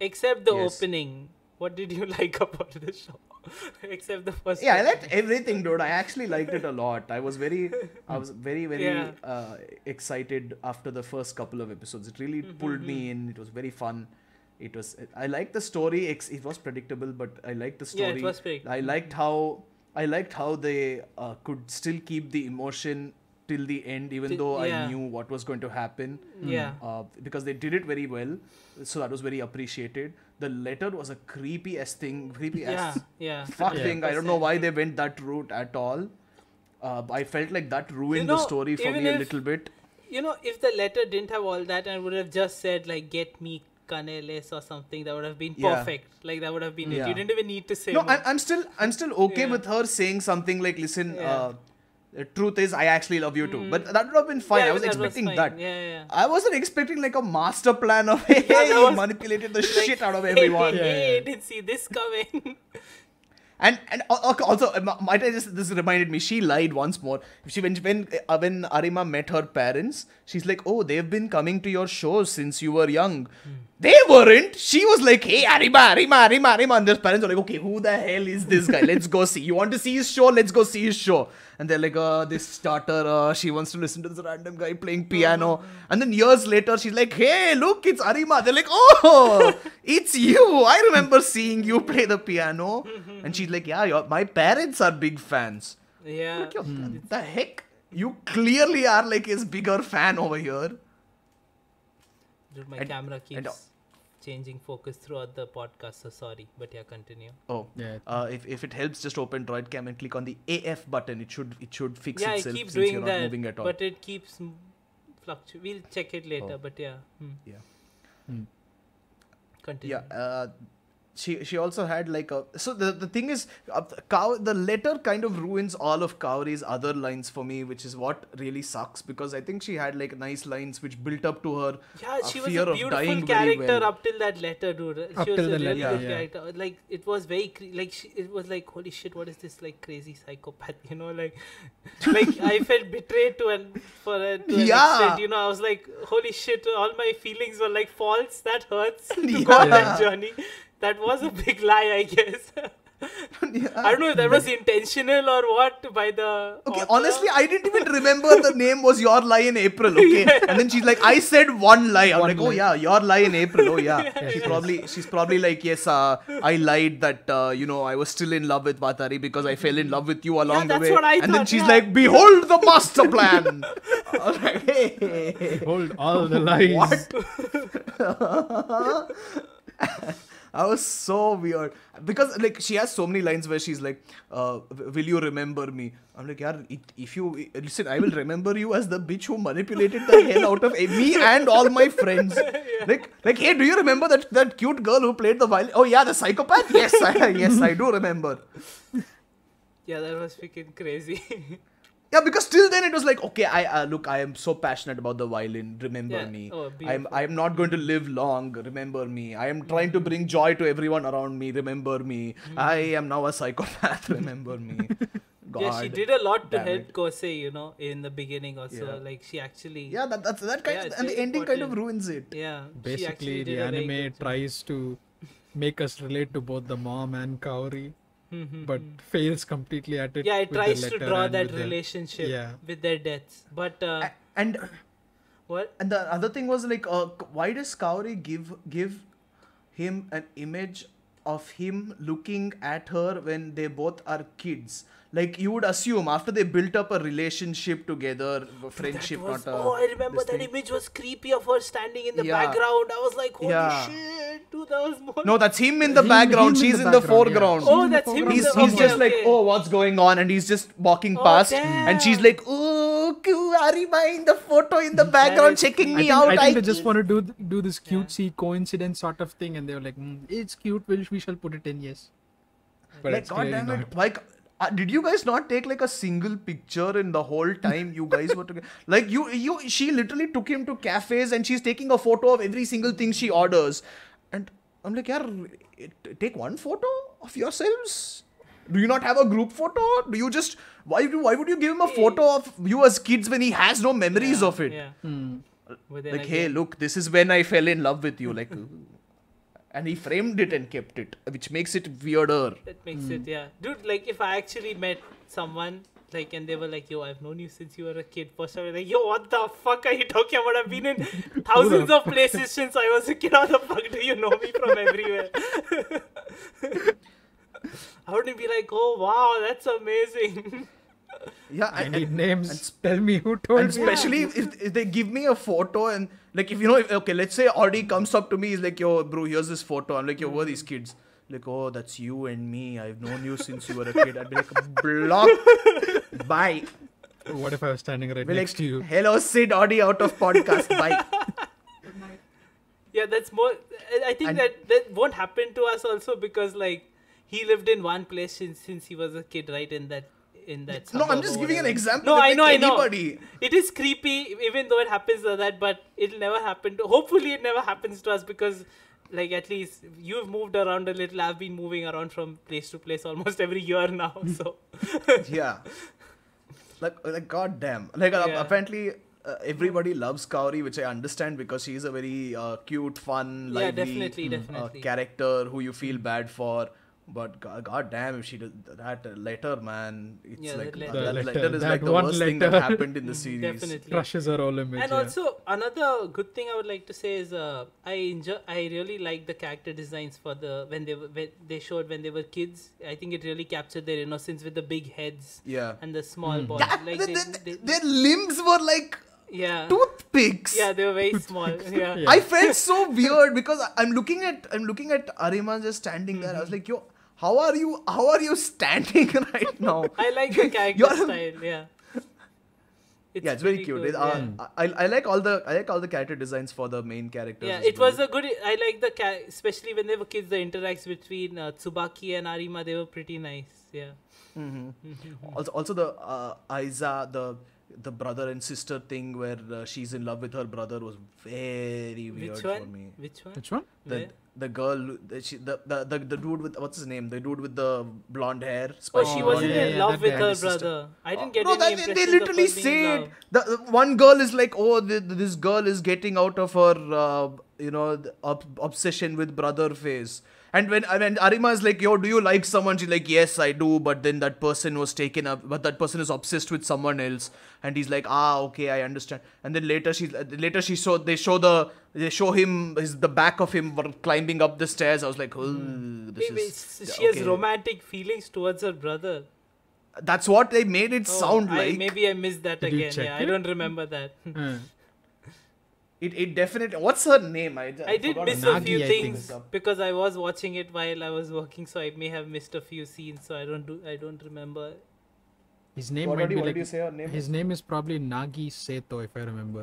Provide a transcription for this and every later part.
Except the yes. opening. What did you like about the show? Except the first. Yeah, I liked everything, dude. I actually liked it a lot. I was very, I was very, very yeah. uh, excited after the first couple of episodes. It really mm-hmm. pulled me mm-hmm. in. It was very fun. It was. I liked the story. It was predictable, but I liked the story. Yeah, it was I liked how. I liked how they uh, could still keep the emotion till the end, even though yeah. I knew what was going to happen. Mm. Yeah. Uh, because they did it very well, so that was very appreciated. The letter was a creepy ass thing, creepy as ass yeah. fuck yeah. thing. I don't know why they went that route at all. Uh, I felt like that ruined you know, the story for me if, a little bit. You know, if the letter didn't have all that and would have just said like "get me Caneles" or something, that would have been perfect. Yeah. Like that would have been yeah. it. You didn't even need to say. No, I, I'm, still I'm still okay yeah. with her saying something like, "Listen, uh, the truth is I actually love you too. Mm. But that would have been fine. Yeah, I was that expecting was that. Yeah, yeah, I wasn't expecting like a master plan of hey, yeah, was... manipulated the shit out of everyone. hey, hey, didn't see this coming. And and also, uh, might I just this reminded me. She lied once more. She when when uh, when Arima met her parents, she's like, "Oh, they've been coming to your shows since you were young." Hmm. They weren't. She was like, "Hey, Arima, Arima, Arima, Arima," and their parents are like, "Okay, who the hell is this guy? Let's go see. You want to see his show? Let's go see his show." And they're like, uh, this starter. Uh, she wants to listen to this random guy playing piano." Hmm. And then years later, she's like, "Hey, look, it's Arima." They're like, "Oh, it's you. I remember seeing you play the piano." And she like, yeah, your, my parents are big fans. Yeah. Like, hmm. the heck? You clearly are like his bigger fan over here. Dude, my and, camera keeps and, uh, changing focus throughout the podcast, so sorry. But yeah, continue. Oh, yeah. Uh, if, if it helps, just open Droid Cam and click on the AF button. It should it should fix yeah, itself it doing that, But it keeps fluctuating. We'll check it later. Oh. But yeah. Hmm. Yeah. Hmm. Continue. Yeah. Uh, she she also had like a so the, the thing is uh, Cow, the letter kind of ruins all of Kauri's other lines for me which is what really sucks because I think she had like nice lines which built up to her yeah uh, she uh, was a beautiful character well. up till that letter dude up she was a really yeah. character like it was very cre- like she, it was like holy shit what is this like crazy psychopath you know like like I felt betrayed to and for a to yeah. an extent you know I was like holy shit all my feelings were like false that hurts to yeah. go on that journey that was a big lie, I guess. yeah. I don't know if that was intentional or what by the. Okay, author. honestly, I didn't even remember the name was your lie in April. Okay, yeah. and then she's like, I said one lie. I'm one like, oh, lie. oh yeah, your lie in April. Oh yeah, yeah she yes. probably she's probably like, yes, uh, I lied that uh, you know I was still in love with Batari because I fell in love with you along the way. and thought, then she's like, behold the master plan. like, hey, Hold all the lies. What? I was so weird because like she has so many lines where she's like, uh, "Will you remember me?" I'm like, "Yeah, if you listen, I will remember you as the bitch who manipulated the hell out of me and all my friends." yeah. Like, like, hey, do you remember that that cute girl who played the violin? Oh yeah, the psychopath. Yes, I, yes, I do remember. Yeah, that was freaking crazy. yeah because till then it was like okay i uh, look i am so passionate about the violin remember yeah. me oh, i'm i'm not going to live long remember me i am trying to bring joy to everyone around me remember me mm-hmm. i am now a psychopath remember me God, yeah, she did a lot to help Kosei, you know, in the beginning also. Yeah. Like she actually Yeah, that that kind yeah, of, and the ending important. kind of ruins it. Yeah. Basically the anime tries to make us relate to both the mom and Kaori but mm-hmm. fails completely at it. Yeah, it tries to draw that relationship yeah. with their deaths, but uh, and, and what? And the other thing was like, uh, why does Kaori give give him an image of him looking at her when they both are kids. Like you would assume after they built up a relationship together, a friendship. Was, not a, oh, I remember that thing. image was creepy of her standing in the yeah. background. I was like, holy yeah. shit, dude, that was more. No, that's him in the him, background. Him She's in the, foreground. Oh, that's him. He's, he's just okay. like, oh, what's going on, and he's just walking oh, past, damn. and she's like, oh, look, you in the photo in the background yeah, checking me I think, out. I think I they just want to do do this cutesy yeah. coincidence sort of thing, and they were like, mm, "It's cute. we we shall put it in." Yes. But like, God damn it! Like, uh, did you guys not take like a single picture in the whole time you guys were together? Like, you you she literally took him to cafes, and she's taking a photo of every single thing she orders, and I'm like, yeah, take one photo of yourselves do you not have a group photo? Do you just why why would you give him a photo of you as kids when he has no memories yeah, of it? Yeah. Hmm. Like hey, look, this is when I fell in love with you. Like, and he framed it and kept it, which makes it weirder. It makes hmm. it yeah, dude. Like if I actually met someone like and they were like yo i've known you since you were a kid first i was like yo what the fuck are you talking about i've been in thousands of places since i was a kid how the fuck do you know me from everywhere I wouldn't be like, oh wow, that's amazing. Yeah, I, need names. And tell me who told and me. Especially yeah. if, if, they give me a photo and like if you know, if, okay, let's say Audi comes up to me, he's like, "Yo, bro, here's this photo." I'm like, "Yo, who are these kids?" Like, "Oh, that's you and me. I've known you since you were a kid." I'd be like, "Block, bye." What if I was standing right be next like, to you? Hello, Sid Audi, out of podcast. bye. Yeah, that's more. I think and, that that won't happen to us also because like he lived in one place since, since he was a kid, right? In that in that. No, I'm just giving an example. No, I know, I know. Anybody. It is creepy, even though it happens to that, but it'll never happen. To, hopefully, it never happens to us because, like, at least you've moved around a little. I've been moving around from place to place almost every year now. So. yeah. Like, uh, like, goddamn! Like, uh, yeah. uh, apparently. Uh, everybody loves Kauri, which I understand because she's a very uh, cute, fun, lively yeah, definitely, mm, uh, definitely. character who you feel bad for but god, god, damn, if she did that letter, man, it's yeah, like that, letter. That letter is that like the worst letter. thing that happened in the series. Definitely crushes her all image. And yeah. also another good thing I would like to say is uh, I enjoy, I really like the character designs for the when they were when they showed when they were kids. I think it really captured their innocence with the big heads. Yeah. And the small mm. bodies. Yeah, like they, they, they, their limbs were like yeah toothpicks yeah they were very small yeah. yeah. i felt so weird because i'm looking at i'm looking at arima just standing mm-hmm. there i was like yo how are you how are you standing right now i like your character You're, style yeah it's yeah, it's very cute. Uh, yeah. I, I like all the I like all the character designs for the main characters. Yeah, it well. was a good. I like the ca- especially when they were kids. The interacts between uh, Tsubaki and Arima they were pretty nice. Yeah. Mm-hmm. mm-hmm. also, also the uh, Aiza the the brother and sister thing where uh, she's in love with her brother was very weird Which one? for me. Which one? Which one? The, the girl the, she, the, the, the the dude with what's his name the dude with the blonde hair oh she wasn't yeah, in yeah, love with her sister. brother i didn't oh. get no, any that, they literally said the, the, one girl is like oh the, this girl is getting out of her uh, you know obsession with brother face and when when Arima is like, yo, do you like someone? She's like, yes, I do. But then that person was taken up, but that person is obsessed with someone else. And he's like, ah, okay, I understand. And then later she later she saw they show the they show him his the back of him climbing up the stairs. I was like, oh, hmm. this is, she okay. has romantic feelings towards her brother. That's what they made it oh, sound I, like. Maybe I missed that Did again. Yeah, it? I don't remember that. Mm. It, it definitely. What's her name? I, I, I did miss a few things because I was watching it while I was working, so I may have missed a few scenes. So I don't do I don't remember. His name what might you, be like, name His is? name is probably Nagi Seto, if I remember.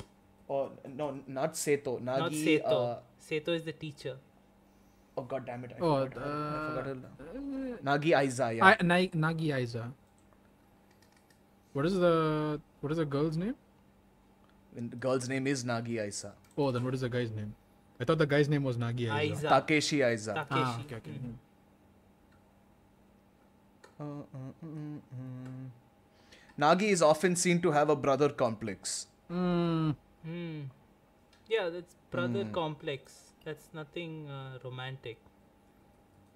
Oh no, not Seto. Nagi. Not Seto. Uh, Seto is the teacher. Oh god damn it! I oh, forgot, uh, I forgot her uh, Nagi Aiza. Yeah. I, Na- Nagi Aiza. What is the what is the girl's name? And the girl's name is Nagi Aisa. Oh, then what is the guy's name? I thought the guy's name was Nagi Aiza. Aiza. Takeshi Aiza. Takeshi. Ah, okay, okay. Mm-hmm. Uh, mm, mm. Nagi is often seen to have a brother complex. Mm. Mm. Yeah, that's brother hmm. complex. That's nothing uh, romantic.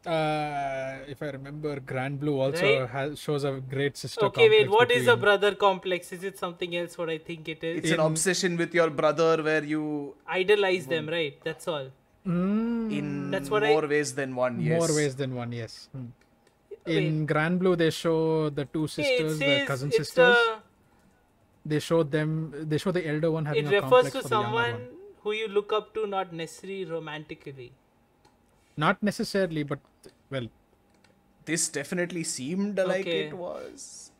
Uh, if I remember, Grand Blue also right? has, shows a great sister. Okay, wait. What between... is a brother complex? Is it something else? What I think it is. It's in... an obsession with your brother, where you idolize them, right? That's all. Mm. In That's what more I... ways than one. Yes. More ways than one. Yes. Hmm. In wait. Grand Blue, they show the two sisters, says, the cousin sisters. A... Uh, they show them. They show the elder one having. It refers to someone who you look up to, not necessarily romantically. Not necessarily, but well. This definitely seemed like okay. it was.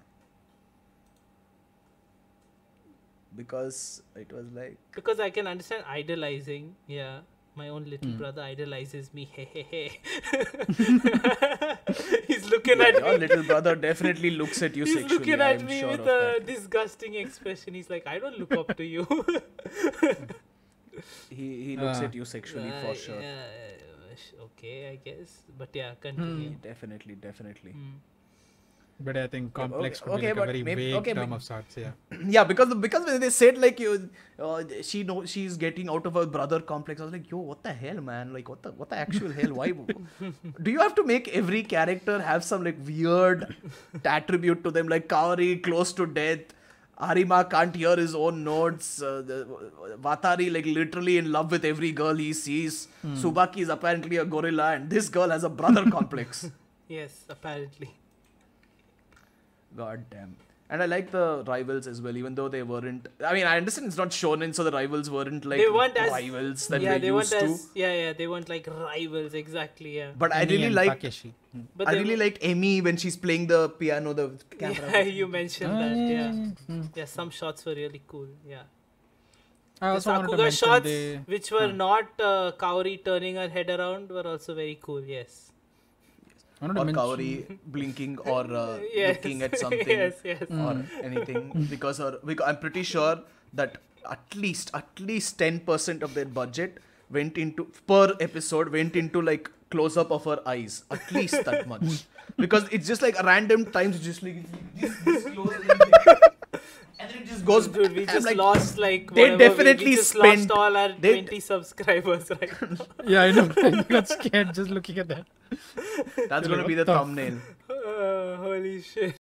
Because it was like. Because I can understand idolizing, yeah my own little mm. brother idolizes me. Hey, He's looking yeah, at your me. little brother definitely looks at you He's sexually. looking at me sure with a that. disgusting expression. He's like, I don't look up to you. he he looks uh, at you sexually uh, for sure. Yeah, okay, I guess. But yeah, continue. Mm. Definitely, definitely. Mm. But I think complex okay, could okay, be like a very maybe, vague okay, term but, of sorts. Yeah. Yeah, because because when they said like you, uh, she know she's getting out of her brother complex. I was like, yo, what the hell, man? Like, what the what the actual hell? Why? Do you have to make every character have some like weird attribute to them? Like Kaori close to death, Arima can't hear his own notes. Uh, the, Vatari, like, literally in love with every girl he sees. Hmm. Subaki is apparently a gorilla, and this girl has a brother complex. Yes, apparently. God damn. And I like the rivals as well, even though they weren't. I mean, I understand it's not shonen, so the rivals weren't like they weren't as, rivals that yeah, they used as, to. Yeah, yeah, they weren't like rivals exactly. Yeah. But I really like. Hmm. But I really were... liked Emmy when she's playing the piano, the camera. Yeah, you mentioned that. Ah, yeah. Yeah, some shots were really cool. Yeah. I also the Sakuga shots, they... which were hmm. not uh, Kaori turning her head around, were also very cool. Yes or mention... Kaori blinking or uh, looking at something or anything because her, I'm pretty sure that at least at least 10% of their budget went into per episode went into like close up of her eyes at least that much because it's just like random times just like this, this close and then it just goes. Dude, we just like, lost like they definitely we, spent all our they, twenty subscribers right yeah, I know. I got scared just looking at that. That's gonna be the thumbnail. Uh, holy shit.